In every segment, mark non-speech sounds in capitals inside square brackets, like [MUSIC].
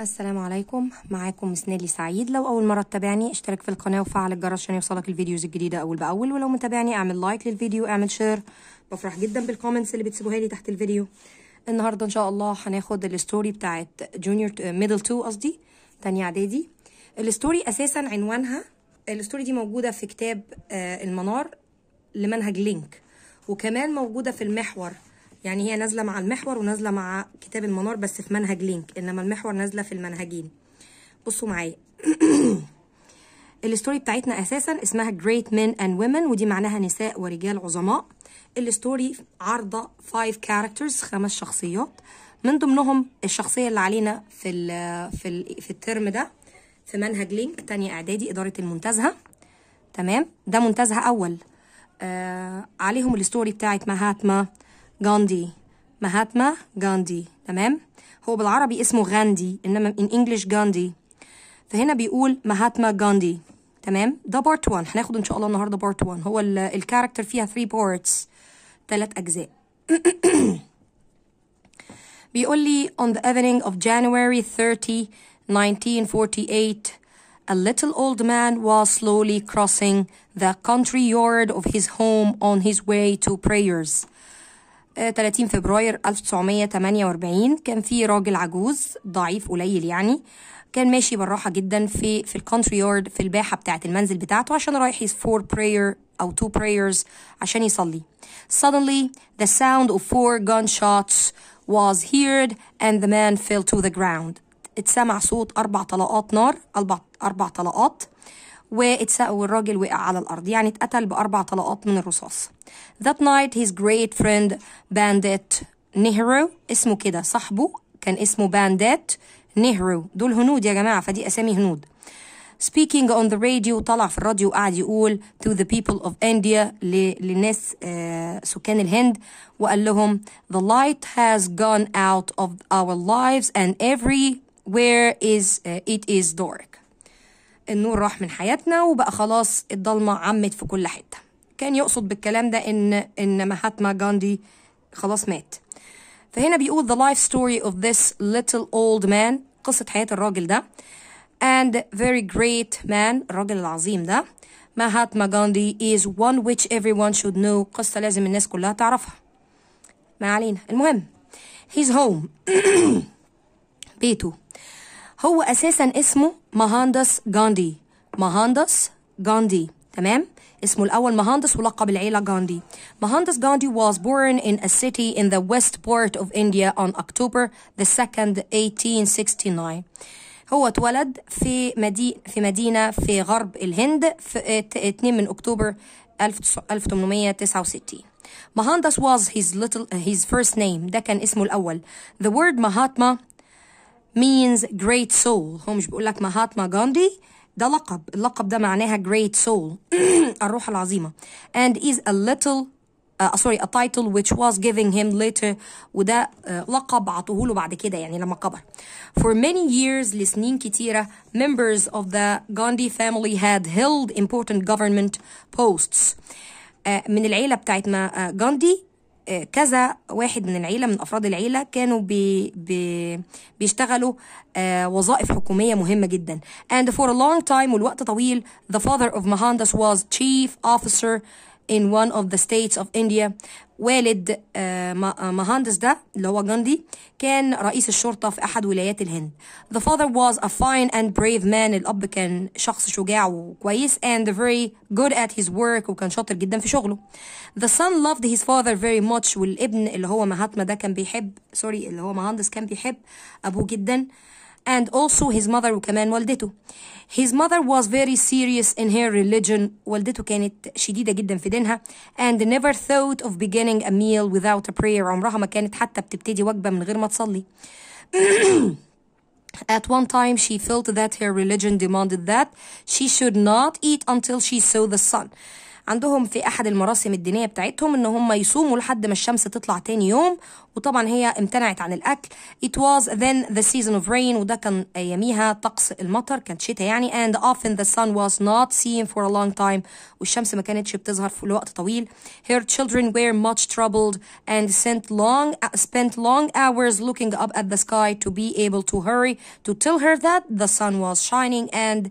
السلام عليكم معاكم سنيلي سعيد لو اول مره تتابعني اشترك في القناه وفعل الجرس عشان يوصلك الفيديوز الجديده اول باول ولو متابعني اعمل لايك للفيديو اعمل شير بفرح جدا بالكومنتس اللي بتسيبوها لي تحت الفيديو النهارده ان شاء الله هناخد الستوري بتاعت جونيور ميدل 2 قصدي تانية اعدادي الستوري اساسا عنوانها الستوري دي موجوده في كتاب آه، المنار لمنهج لينك وكمان موجوده في المحور يعني هي نازله مع المحور ونازله مع كتاب المنار بس في منهج لينك انما المحور نازله في المنهجين بصوا معايا [CLEARS THROAT] الستوري بتاعتنا اساسا اسمها جريت مين اند وومن ودي معناها نساء ورجال عظماء الستوري عارضه 5 كاركترز خمس شخصيات من ضمنهم الشخصيه اللي علينا في الـ في الـ في الترم ده في منهج لينك تانية اعدادي اداره المنتزهه تمام ده منتزهه اول آه عليهم الستوري بتاعت مهاتما غاندي مهاتما غاندي تمام هو بالعربي اسمه غاندي انما ان انجلش غاندي فهنا بيقول مهاتما غاندي تمام ده بارت 1 هناخد ان شاء الله النهارده بارت 1 هو الكاركتر فيها 3 بارتس ثلاث اجزاء بيقول لي on the evening of January 30 1948 a little old man was slowly crossing the country yard of his home on his way to prayers 30 فبراير 1948 كان في راجل عجوز ضعيف قليل يعني كان ماشي بالراحه جدا في في الكونتري يارد في الباحه بتاعه المنزل بتاعته عشان رايح فور براير او تو برايرز عشان يصلي suddenly the sound of four gunshots was heard and the man fell to the ground اتسمع صوت اربع طلقات نار اربع اربع طلقات واتسقوا والراجل وقع على الأرض يعني اتقتل بأربع طلقات من الرصاص That night his great friend bandit نهرو اسمه كده صاحبه كان اسمه باندات نهرو دول هنود يا جماعة فدي أسامي هنود speaking on the radio طلع في الراديو وقعد يقول to the people of India للناس آه، سكان الهند وقال لهم the light has gone out of our lives and everywhere is آه، it is dark النور راح من حياتنا وبقى خلاص الضلمة عمت في كل حتة كان يقصد بالكلام ده إن إن مهاتما جاندي خلاص مات فهنا بيقول the life story of this little old man قصة حياة الراجل ده and very great man الراجل العظيم ده مهاتما جاندي is one which everyone should know قصة لازم الناس كلها تعرفها ما علينا المهم his home [COUGHS] بيته هو أساسا اسمه Mahandas Gandhi. Mahandas Gandhi. تمام اسمه الاول مهندس ولقب العيله غاندي مهندس غاندي was born in a city in the west part of India on October the 2nd 1869 هو اتولد في مدينه في مدينه في غرب الهند في 2 من اكتوبر 1869 Mahandas was his little his first name. Dekan ismul awal. The word Mahatma means great soul هو مش بيقول لك مهاتما جاندي ده لقب اللقب ده معناها great soul [CLEARS THROAT] الروح العظيمة and is a little uh, sorry a title which was giving him later وده uh, لقب عطوه له بعد كده يعني لما كبر for many years لسنين كتيرة members of the Gandhi family had held important government posts uh, من العيلة بتاعت ما uh, Gandhi كذا واحد من العيله من افراد العيله كانوا بي بي بيشتغلوا آه، وظائف حكوميه مهمه جدا and for a long time والوقت طويل the father of Mohandas was chief officer in one of the states of India والد آه، آه، مهندس ده اللي هو جاندي كان رئيس الشرطة في أحد ولايات الهند The father was a fine and brave man الأب كان شخص شجاع وكويس and very good at his work وكان شاطر جدا في شغله The son loved his father very much والابن اللي هو مهاتما ده كان بيحب سوري اللي هو مهندس كان بيحب أبوه جدا uh, and also his mother وكمان والدته his mother was very serious in her religion والدته كانت شديدة جدا في دينها and never thought of beginning a meal without a prayer عمرها ما كانت حتى بتبتدي وجبة من غير ما تصلي [CLEARS THROAT] At one time, she felt that her religion demanded that she should not eat until she saw the sun. عندهم في احد المراسم الدينيه بتاعتهم ان هم يصوموا لحد ما الشمس تطلع تاني يوم وطبعا هي امتنعت عن الاكل it was then the season of rain وده كان اياميها طقس المطر كانت شتاء يعني and often the sun was not seen for a long time والشمس ما كانتش بتظهر في وقت طويل her children were much troubled and sent long spent long hours looking up at the sky to be able to hurry to tell her that the sun was shining and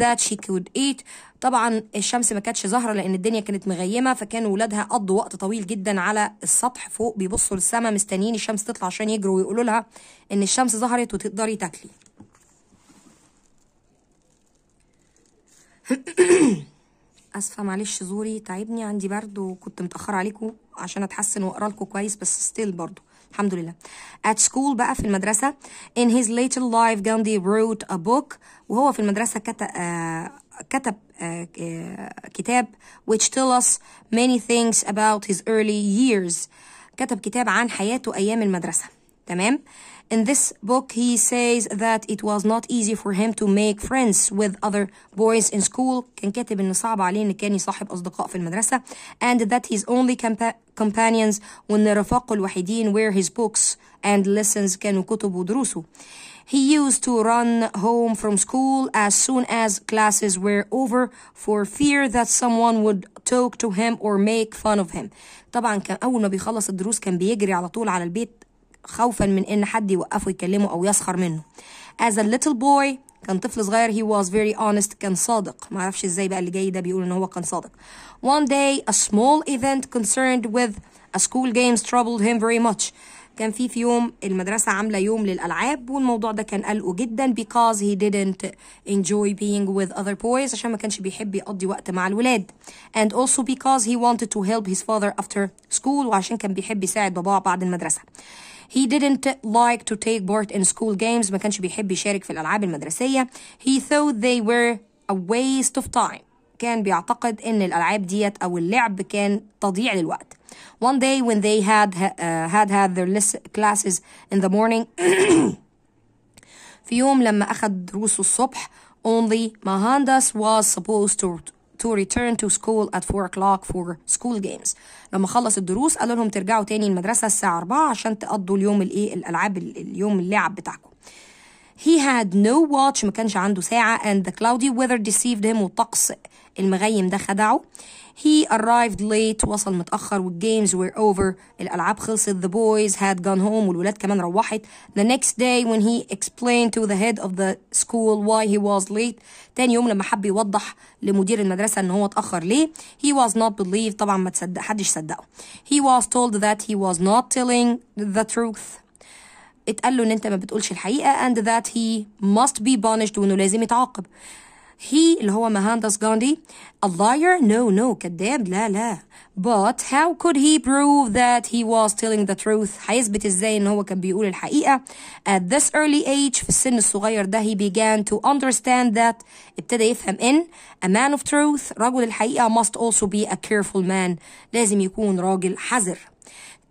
that she could eat طبعا الشمس ما كانتش ظاهره لان الدنيا كانت مغيمه فكانوا ولادها قضوا وقت طويل جدا على السطح فوق بيبصوا للسماء مستنيين الشمس تطلع عشان يجروا ويقولوا لها ان الشمس ظهرت وتقدري تاكلي [CLEARS THROAT] اسفه معلش زوري تعبني عندي برد وكنت متاخره عليكم عشان اتحسن واقرا لكم كويس بس ستيل برضو الحمد لله at school بقى في المدرسه in his later life Gandhi wrote a book وهو في المدرسه كتب آه كتب كتاب which tell us many things about his early years كتب كتاب عن حياته أيام المدرسة تمام In this book he says that it was not easy for him to make friends with other boys in school كان كاتب إن صعب عليه إن كان يصاحب أصدقاء في المدرسة and that his only companions وإن رفاقه الوحيدين were his books and lessons كانوا كتب ودروسه he used to run home from school as soon as classes were over for fear that someone would talk to him or make fun of him. طبعا كان أول ما بيخلص الدروس كان بيجري على طول على البيت خوفا من إن حد يوقفه يكلمه أو يسخر منه. As a little boy كان طفل صغير he was very honest كان صادق ما معرفش ازاي بقى اللي جاي ده بيقول ان هو كان صادق one day a small event concerned with a school games troubled him very much كان في في يوم المدرسة عاملة يوم للألعاب والموضوع ده كان قلقه جدا because he didn't enjoy being with other boys عشان ما كانش بيحب يقضي وقت مع الولاد and also because he wanted to help his father after school وعشان كان بيحب يساعد باباه بعد المدرسة He didn't like to take part in school games ما كانش بيحب يشارك في الألعاب المدرسية He thought they were a waste of time كان بيعتقد ان الالعاب ديت او اللعب كان تضييع للوقت one day when they had uh, had had their classes in the morning [COUGHS] في يوم لما أخد دروسه الصبح only Mahandas was supposed to to return to school at 4 o'clock for school games لما خلص الدروس قالوا لهم ترجعوا تاني المدرسة الساعة 4 عشان تقضوا اليوم الايه الألعاب اليوم اللعب بتاعكم he had no watch ما كانش عنده ساعة and the cloudy weather deceived him والطقس المغيم ده خدعه he arrived late وصل متأخر games were over الألعاب خلصت the boys had gone home والولاد كمان روحت the next day when he explained to the head of the school why he was late تاني يوم لما حب يوضح لمدير المدرسة إن هو اتأخر ليه he was not believed طبعا ما تصدق حدش صدقه he was told that he was not telling the truth اتقال له ان انت ما بتقولش الحقيقه and that he must be punished وانه لازم يتعاقب he اللي هو مهندس غاندي a liar no no كذاب لا لا but how could he prove that he was telling the truth هيثبت ازاي ان هو كان بيقول الحقيقة at this early age في السن الصغير ده he began to understand that ابتدى يفهم ان a man of truth رجل الحقيقة must also be a careful man لازم يكون راجل حذر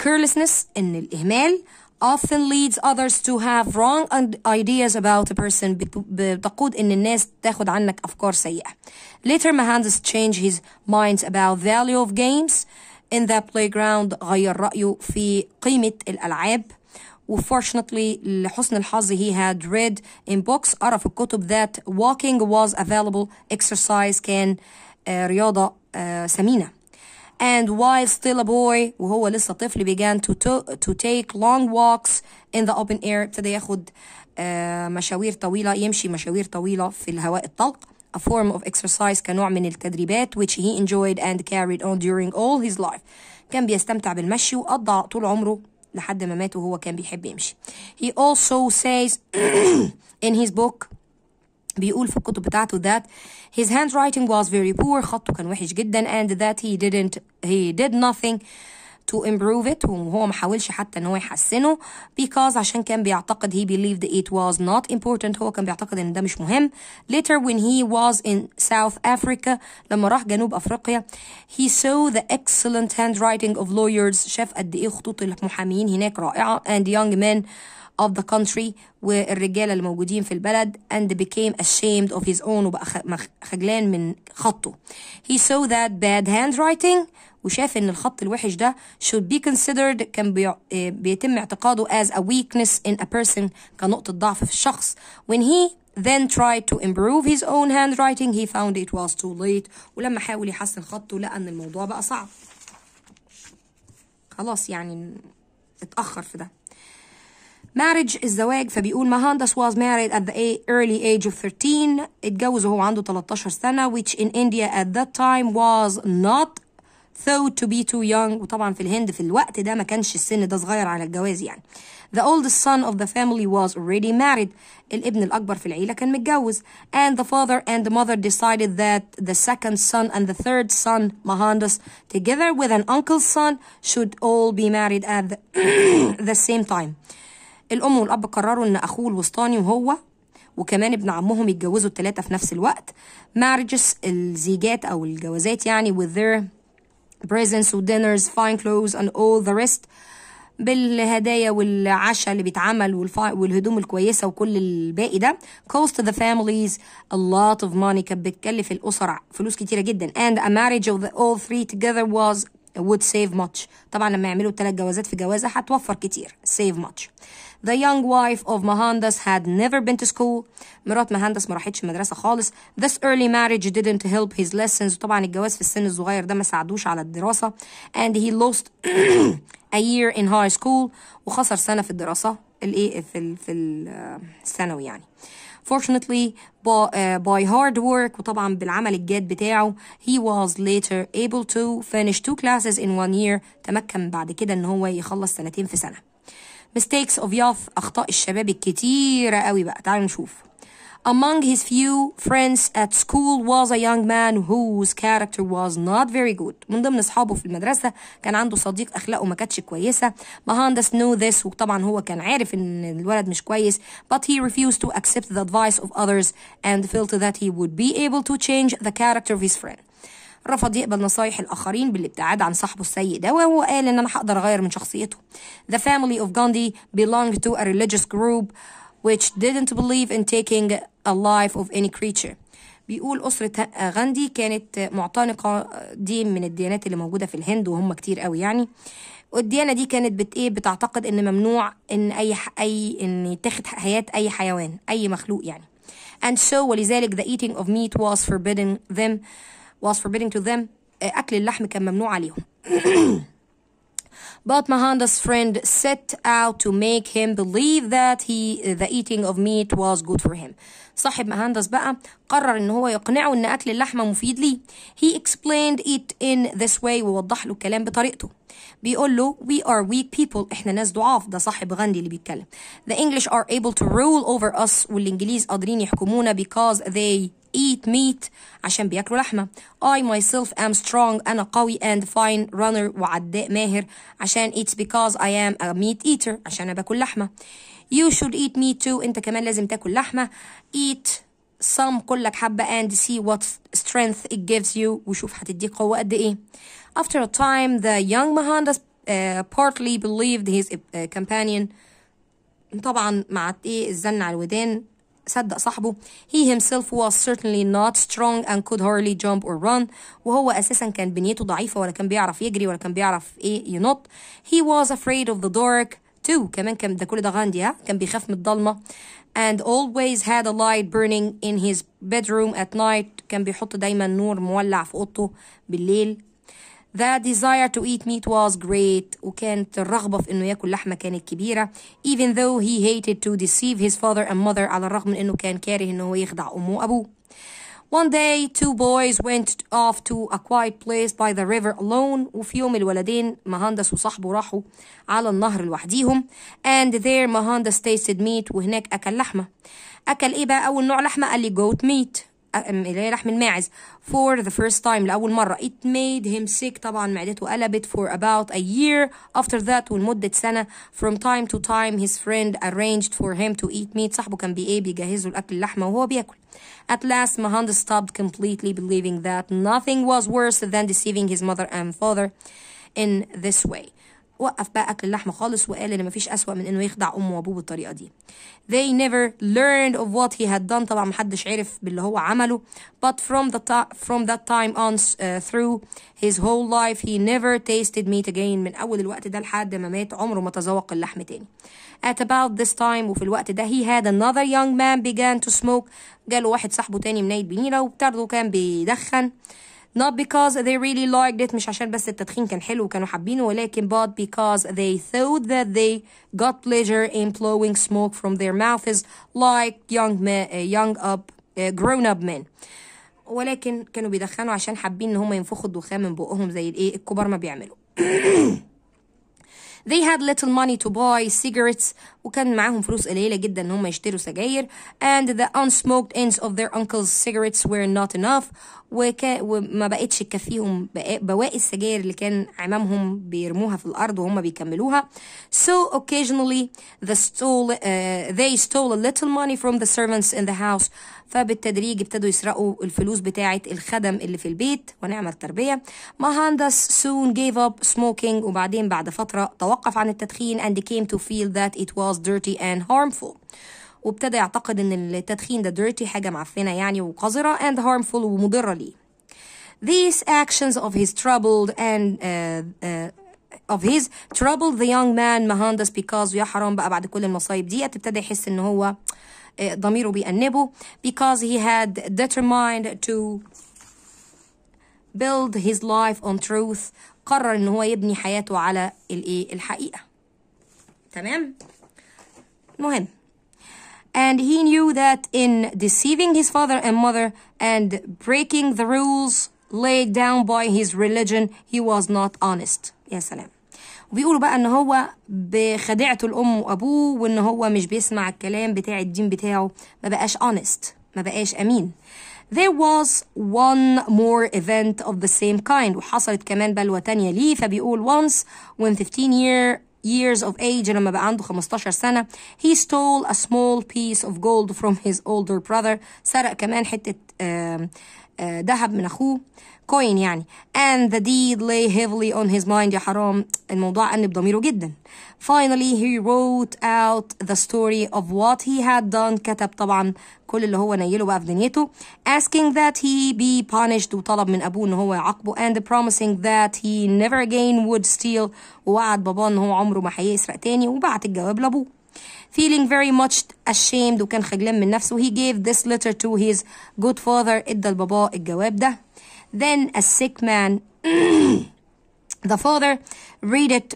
carelessness ان الإهمال often leads others to have wrong ideas about a person بتقود إن الناس تاخد عنك أفكار Later Mahandas changed his mind about value of games in the playground غير رأيه في قيمة الألعاب. لحسن الحظ he had read in books قرا في الكتب that walking was a valuable exercise كان رياضة ثمينة and while still a boy وهو لسه طفل began to, to, to take long walks in the open air ابتدى ياخد مشاوير طويلة يمشي مشاوير طويلة في الهواء الطلق a form of exercise كنوع من التدريبات which he enjoyed and carried on during all his life كان بيستمتع بالمشي وقضى طول عمره لحد ما مات وهو كان بيحب يمشي he also says [COUGHS] in his book بيقول في الكتب بتاعته that his handwriting was very poor خطه كان وحش جدا and that he didn't he did nothing to improve it وهو ما حاولش حتى ان هو يحسنه because عشان كان بيعتقد he believed it was not important هو كان بيعتقد ان ده مش مهم later when he was in South Africa لما راح جنوب افريقيا he saw the excellent handwriting of lawyers شاف قد ايه خطوط المحامين هناك رائعه and young men of the country والرجالة اللي موجودين في البلد and became ashamed of his own وبقى خجلان من خطه he saw that bad handwriting وشاف ان الخط الوحش ده should be considered كان بي... بيتم اعتقاده as a weakness in a person كنقطة ضعف في الشخص when he then tried to improve his own handwriting he found it was too late ولما حاول يحسن خطه لقى ان الموضوع بقى صعب خلاص يعني اتأخر في ده marriage is way. فبيقول مهندس was married at the early age of 13 اتجوز وهو عنده 13 سنة which in India at that time was not thought to be too young وطبعا في الهند في الوقت ده ما كانش السن ده صغير على الجواز يعني the oldest son of the family was already married الابن الأكبر في العيلة كان متجوز and the father and the mother decided that the second son and the third son Mahandas, together with an uncle's son should all be married at the, [CLEARS THROAT] the same time الام والاب قرروا ان اخوه الوسطاني وهو وكمان ابن عمهم يتجوزوا التلاتة في نفس الوقت marriages الزيجات أو الجوازات يعني with their presents و dinners fine clothes and all the rest بالهدايا والعشاء اللي بيتعمل والفا... والهدوم الكويسة وكل الباقي ده cost the families a lot of money كانت بتكلف الأسر فلوس كتيرة جدا and a marriage of the all three together was would save much طبعا لما يعملوا التلات جوازات في جوازة هتوفر كتير save much The young wife of Mohandas had never been to school. مرات مهندس ما راحتش مدرسة خالص. This early marriage didn't help his lessons. وطبعا الجواز في السن الصغير ده ما ساعدوش على الدراسة. And he lost [CLEARS THROAT] a year in high school. وخسر سنة في الدراسة الايه في في الثانوي يعني. Fortunately, uh, by, hard work وطبعا بالعمل الجاد بتاعه he was later able to finish two classes in one year تمكن بعد كده ان هو يخلص سنتين في سنه mistakes of Yaf أخطاء الشباب الكتيرة قوي بقى تعالوا نشوف Among his few friends at school was a young man whose character was not very good. من ضمن أصحابه في المدرسة كان عنده صديق أخلاقه ما كانتش كويسة. Mohandas knew this وطبعا هو كان عارف إن الولد مش كويس but he refused to accept the advice of others and felt that he would be able to change the character of his friend. رفض يقبل نصايح الآخرين بالابتعاد عن صاحبه السيء ده وهو قال إن أنا هقدر أغير من شخصيته The family of Gandhi belonged to a religious group which didn't believe in taking a life of any creature بيقول أسرة غاندي كانت معتنقة دين من الديانات اللي موجودة في الهند وهم كتير قوي يعني والديانة دي كانت بت إيه بتعتقد إن ممنوع إن أي أي إن يتاخد حياة أي حيوان أي مخلوق يعني and so ولذلك the eating of meat was forbidden them was forbidding to them أكل اللحم كان ممنوع عليهم But Mahanda's friend set out to make him believe that he, the eating of meat was good for him. صاحب مهندس بقى قرر ان هو يقنعه ان اكل اللحمه مفيد ليه. He explained it in this way ووضح له الكلام بطريقته. بيقول له we are weak people احنا ناس ضعاف ده صاحب غاندي اللي بيتكلم the English are able to rule over us والانجليز قادرين يحكمونا because they eat meat عشان بياكلوا لحمة I myself am strong أنا قوي and fine runner وعداء ماهر عشان it's because I am a meat eater عشان أنا باكل لحمة You should eat meat too أنت كمان لازم تاكل لحمة Eat some كلك حبة and see what strength it gives you وشوف هتديك قوة قد إيه after a time, the young Mohandas uh, partly believed his uh, companion طبعا مع ايه الزن على الودان صدق صاحبه he himself was certainly not strong and could hardly jump or run وهو اساسا كان بنيته ضعيفه ولا كان بيعرف يجري ولا كان بيعرف ايه ينط he was afraid of the dark too كمان كان ده كل ده غاندي ها كان بيخاف من الضلمه and always had a light burning in his bedroom at night كان بيحط دايما نور مولع في اوضته بالليل The desire to eat meat was great وكانت الرغبة في إنه ياكل لحمة كانت كبيرة even though he hated to deceive his father and mother على الرغم من إنه كان كاره إنه هو يخدع أمه وأبوه One day two boys went off to a quiet place by the river alone وفي يوم الولدين مهندس وصاحبه راحوا على النهر لوحديهم and there مهندس tasted meat وهناك أكل لحمة أكل إيه بقى أول نوع لحمة قال لي goat meat اللي هي لحم الماعز for the first time لأول مرة it made him sick طبعا معدته قلبت for about a year after that ولمدة سنة from time to time his friend arranged for him to eat meat صاحبه كان بيجهز له الأكل اللحمة وهو بياكل At last Mahand stopped completely believing that nothing was worse than deceiving his mother and father in this way وقف بقى اكل اللحم خالص وقال ان مفيش اسوأ من انه يخدع امه وابوه بالطريقه دي they never learned of what he had done طبعا محدش عرف باللي هو عمله but from the from that time on uh, through his whole life he never tasted meat again من اول الوقت ده لحد ما مات عمره ما تذوق اللحم تاني at about this time وفي الوقت ده he had another young man began to smoke جاله واحد صاحبه تاني من بنيرة وبتاخده كان بيدخن not because they really liked it مش عشان بس التدخين كان حلو وكانوا حابينه ولكن but because they thought that they got pleasure in blowing smoke from their mouths like young men, uh, young up uh, grown up men ولكن كانوا بيدخنوا عشان حابين ان هم ينفخوا الدخان من بقهم زي الايه الكبار ما بيعملوا [COUGHS] They had little money to buy cigarettes, وكان معاهم فلوس قليلة جدا ان هم يشتروا سجاير and the unsmoked ends of their uncle's cigarettes were not enough وك... وما بقتش تكفيهم بواقي السجاير اللي كان عمامهم بيرموها في الارض وهم بيكملوها so occasionally the stole, uh, they stole a little money from the servants in the house فبالتدريج ابتدوا يسرقوا الفلوس بتاعة الخدم اللي في البيت ونعم التربية مهندس soon gave up smoking وبعدين بعد فترة توقف عن التدخين and came to feel that it was خلاص dirty and harmful وابتدى يعتقد ان التدخين ده dirty حاجه معفنه يعني وقذره and harmful ومضره ليه these actions of his troubled and uh, uh, of his troubled the young man Mahandas because ويا حرام بقى بعد كل المصايب دي ابتدى يحس ان هو ضميره بيأنبه because he had determined to build his life on truth قرر ان هو يبني حياته على الايه الحقيقه تمام Muhim. And he knew that in deceiving his father and mother and breaking the rules laid down by his religion he was not honest. يا سلام. وبيقولوا بقى ان هو بخدعته الام وابوه وان هو مش بيسمع الكلام بتاع الدين بتاعه ما بقاش honest ما بقاش امين There was one more event of the same kind وحصلت كمان بلوى تانية ليه فبيقول once when 15 year years of age لما بقى عنده 15 سنة he stole a small piece of gold from his older brother سرق كمان حتة ذهب من أخوه coin يعني and the deed lay heavily on his mind يا حرام الموضوع أنب ضميره جدا finally he wrote out the story of what he had done كتب طبعا كل اللي هو نيله بقى في دنيته asking that he be punished وطلب من أبوه إن هو يعاقبه and promising that he never again would steal ووعد باباه إن هو عمره ما هيسرق تاني وبعت الجواب لأبوه feeling very much ashamed وكان خجلان من نفسه he gave this letter to his good father ادى لباباه الجواب ده then a sick man. The father read it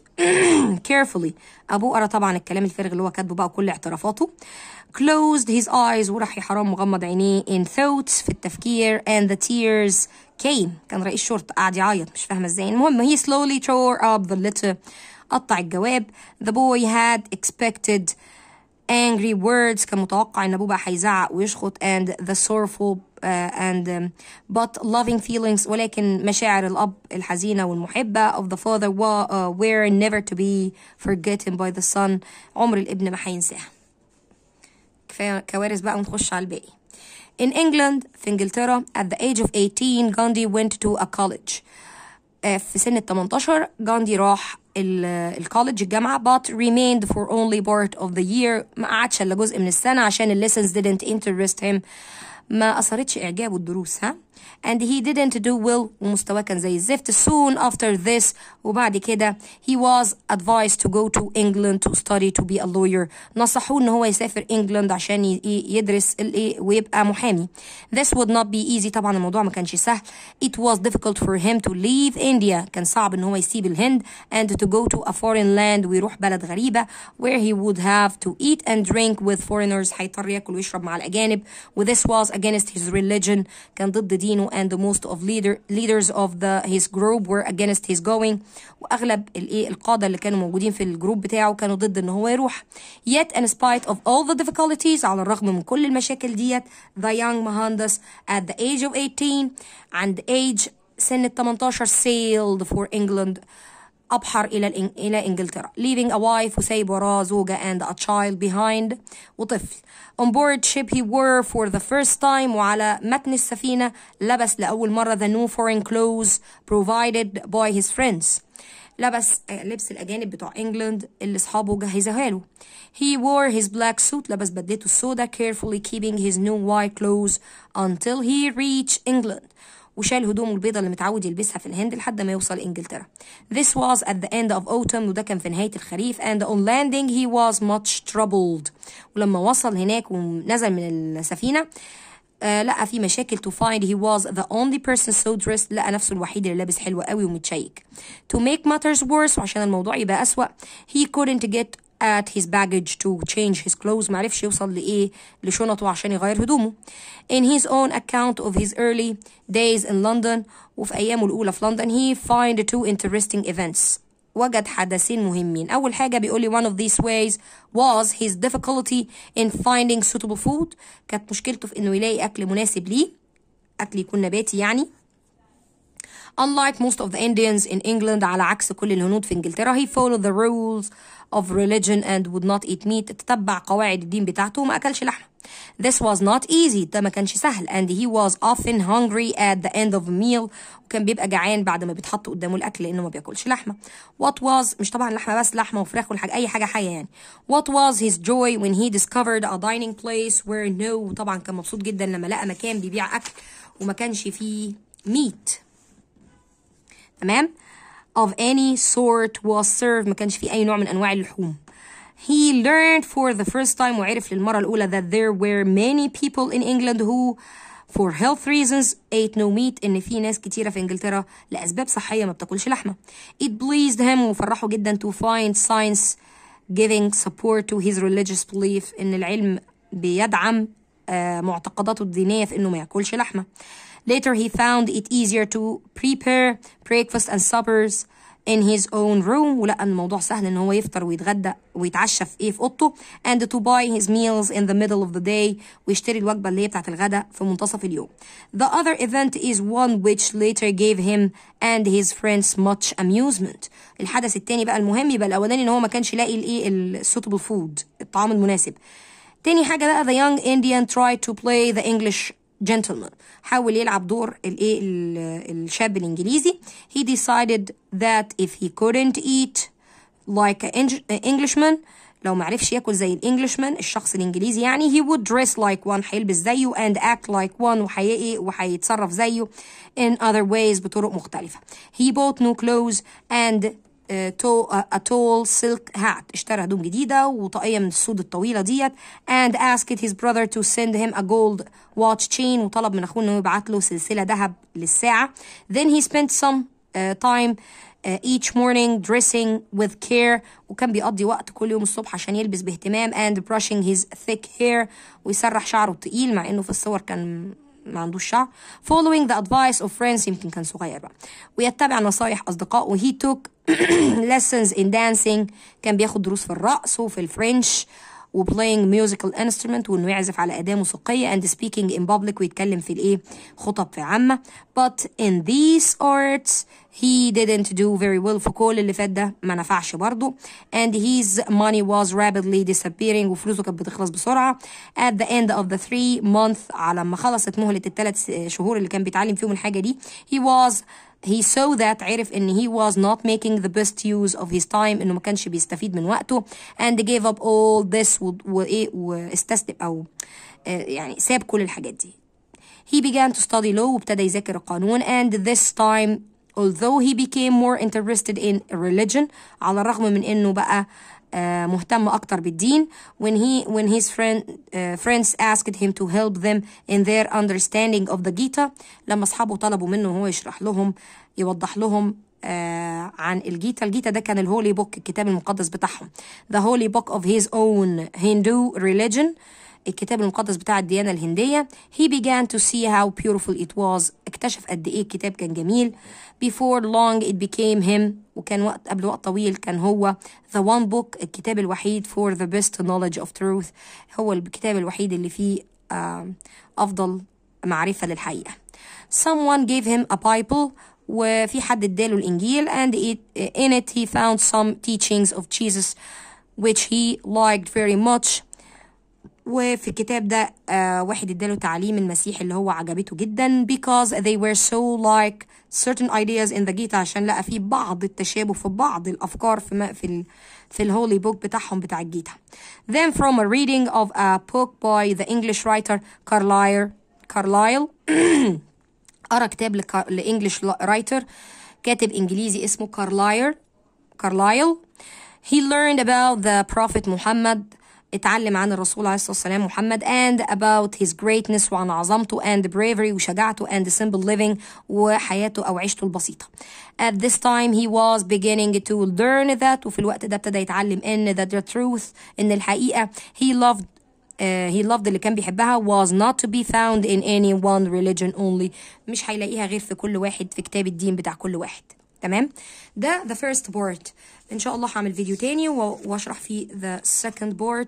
carefully أبوه قرأ طبعا الكلام الفارغ اللي هو كاتبه بقى كل اعترافاته closed his eyes وراح يا حرام مغمض عينيه in thoughts في التفكير and the tears came كان رئيس شرطة قاعد يعيط مش فاهمة ازاي المهم he slowly tore up the letter قطع الجواب the boy had expected angry words كان متوقع ان ابوه بقى هيزعق ويشخط and the sorrowful uh, and um, but loving feelings ولكن مشاعر الاب الحزينه والمحبه of the father wa, uh, were never to be forgotten by the son عمر الابن ما هينساها كفايه كوارث بقى ونخش على الباقي In England, في انجلترا, at the age of 18, Gandhi went to a college. آه، في سن ال 18 جاندي راح الكولج الجامعه but remained for only part of the year ما قعدش الا جزء من السنه عشان lessons didn't interest him ما اثرتش اعجابه الدروس ها and he didn't do well ومستواه كان زي الزفت soon after this وبعد كده he was advised to go to England to study to be a lawyer نصحوه ان هو يسافر England عشان يدرس الايه ويبقى محامي this would not be easy طبعا الموضوع ما كانش سهل it was difficult for him to leave India كان صعب ان هو يسيب الهند and to go to a foreign land ويروح بلد غريبة where he would have to eat and drink with foreigners هيضطر ياكل ويشرب مع الأجانب و this was against his religion كان ضد دين دينه and most of leader leaders of the his group were against his going واغلب الايه القاده اللي كانوا موجودين في الجروب بتاعه كانوا ضد ان هو يروح yet in spite of all the difficulties على الرغم من كل المشاكل ديت the young Mohandas at the age of 18 and age سن 18 sailed for England أبحر إلى إلى إنجلترا leaving a wife وسايب وراه زوجة and a child behind وطفل on board ship he wore for the first time وعلى متن السفينة لبس لأول مرة the new foreign clothes provided by his friends لبس لبس الأجانب بتوع إنجلند اللي أصحابه جهزها له he wore his black suit لبس بدلته السوداء carefully keeping his new white clothes until he reached England وشال هدومه البيضة اللي متعود يلبسها في الهند لحد ما يوصل إنجلترا. This was at the end of autumn وده كان في نهاية الخريف and on landing he was much troubled. ولما وصل هناك ونزل من السفينة آه لقى في مشاكل to find he was the only person so dressed لقى نفسه الوحيد اللي لابس حلو قوي ومتشيك to make matters worse وعشان الموضوع يبقى أسوأ he couldn't get at his baggage to change his clothes معرفش يوصل لإيه لشنطه عشان يغير هدومه in his own account of his early days in London وفي أيامه الأولى في لندن he find two interesting events وجد حدثين مهمين أول حاجة بيقول لي one of these ways was his difficulty in finding suitable food كانت مشكلته في إنه يلاقي أكل مناسب ليه أكل يكون نباتي يعني Unlike most of the Indians in England على عكس كل الهنود في إنجلترا he followed the rules of religion and would not eat meat تتبع قواعد الدين بتاعته وما أكلش لحمة This was not easy ده ما كانش سهل and he was often hungry at the end of a meal وكان بيبقى جعان بعد ما بيتحط قدامه الأكل لأنه ما بياكلش لحمة What was مش طبعا لحمة بس لحمة وفراخ والحاجة أي حاجة حية يعني What was his joy when he discovered a dining place where no طبعا كان مبسوط جدا لما لقى مكان بيبيع أكل وما كانش فيه meat تمام of any sort was served ما كانش في أي نوع من أنواع اللحوم He learned for the first time وعرف للمرة الأولى that there were many people in England who for health reasons ate no meat إن في ناس كتيرة في إنجلترا لأسباب صحية ما بتاكلش لحمة. It pleased him وفرحه جدا to find science giving support to his religious belief إن العلم بيدعم معتقداته الدينية في إنه ما ياكلش لحمة. Later, he found it easier to prepare breakfast and suppers in his own room ولقى الموضوع سهل ان هو يفطر ويتغدى ويتعشى في ايه في اوضته and to buy his meals in the middle of the day ويشتري الوجبه اللي هي بتاعه الغداء في منتصف اليوم. The other event is one which later gave him and his friends much amusement. الحدث التاني بقى المهم يبقى الاولاني ان هو ما كانش لاقي الايه السوتبل فود الطعام المناسب. تاني حاجه بقى the young Indian tried to play the English gentleman حاول يلعب دور الايه الشاب الانجليزي he decided that if he couldn't eat like an Englishman لو معرفش ياكل زي الانجلشمان الشخص الانجليزي يعني he would dress like one هيلبس زيه and act like one وحقيقي وحيتصرف زيه in other ways بطرق مختلفة he bought new clothes and تو اتول سيلك هات اشترى هدوم جديده وطاقيه من السود الطويله ديت اند اسكت هيز براذر تو send هيم ا جولد واتش تشين وطلب من اخوه انه يبعت له سلسله ذهب للساعه ذن هي سبنت سم تايم time uh, each morning dressing with care وكان بيقضي وقت كل يوم الصبح عشان يلبس باهتمام and brushing his thick hair ويسرح شعره التقيل مع انه في الصور كان ما عندوش شعر following the advice of friends يمكن كان صغير بقى ويتبع نصايح أصدقائه he took [CLEARS THROAT] lessons in dancing كان بياخد دروس في الرقص وفي الفرنش وبلاينج ميوزيكال انسترومنت وانه يعزف على اداه موسيقيه اند سبيكينج ان بابليك ويتكلم في الايه خطب في عامه but in these arts he didn't do very well في كل اللي فات ده ما نفعش برضه and his money was rapidly disappearing وفلوسه كانت بتخلص بسرعه at the end of the three month على ما خلصت مهله الثلاث شهور اللي كان بيتعلم فيهم الحاجه دي he was he saw that عرف ان he was not making the best use of his time انه ما كانش بيستفيد من وقته and gave up all this وايه واستسلم او يعني ساب كل الحاجات دي he began to study law وابتدى يذاكر القانون and this time although he became more interested in religion على الرغم من انه بقى مهتم أكتر بالدين when he when his friend uh, friends asked him to help them in their understanding of the Gita لما أصحابه طلبوا منه هو يشرح لهم يوضح لهم uh, عن الجيتا الجيتا ده كان الهولي بوك الكتاب المقدس بتاعهم the holy book of his own Hindu religion الكتاب المقدس بتاع الديانة الهندية he began to see how beautiful it was اكتشف قد ايه الكتاب كان جميل before long it became him وكان وقت قبل وقت طويل كان هو the one book الكتاب الوحيد for the best knowledge of truth هو الكتاب الوحيد اللي فيه أفضل معرفة للحقيقة someone gave him a Bible وفي حد اداله الإنجيل and it, in it he found some teachings of Jesus which he liked very much وفي الكتاب ده آه، واحد اداله تعليم المسيح اللي هو عجبته جدا because they were so like certain ideas in the جيتا عشان لقى في بعض التشابه في بعض الافكار في ما في ال في الهولي بوك بتاعهم بتاع الجيتا then from a reading of a book by the English writer Carlyle Carlyle [CLEARS THROAT] قرا كتاب لانجلش رايتر كاتب انجليزي اسمه كارلاير كارلايل he learned about the prophet Muhammad اتعلم عن الرسول عليه الصلاة والسلام محمد and about his greatness وعن عظمته and bravery وشجاعته and simple living وحياته أو عيشته البسيطة. At this time he was beginning to learn that وفي الوقت ده ابتدى يتعلم إن that the truth إن الحقيقة he loved uh, he loved اللي كان بيحبها was not to be found in any one religion only مش هيلاقيها غير في كل واحد في كتاب الدين بتاع كل واحد تمام ده the first part ان شاء الله هعمل فيديو تاني واشرح فيه the second part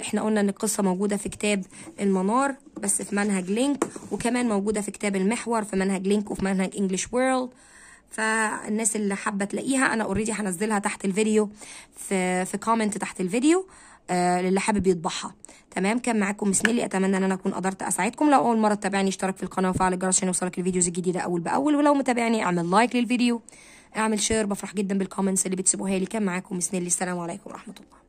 احنا قلنا ان القصه موجوده في كتاب المنار بس في منهج لينك وكمان موجوده في كتاب المحور في منهج لينك وفي منهج انجلش وورلد فالناس اللي حابه تلاقيها انا اوريدي هنزلها تحت الفيديو في في كومنت تحت الفيديو آه للي حابب يطبعها تمام كان معاكم سنيلي اتمنى ان انا اكون قدرت اساعدكم لو اول مره تتابعني اشترك في القناه وفعل الجرس عشان يوصلك الفيديوز الجديده اول باول ولو متابعني اعمل لايك للفيديو اعمل شير بفرح جدا بالكومنتس اللي بتسيبوها لي كان معاكم سنيلي السلام عليكم ورحمه الله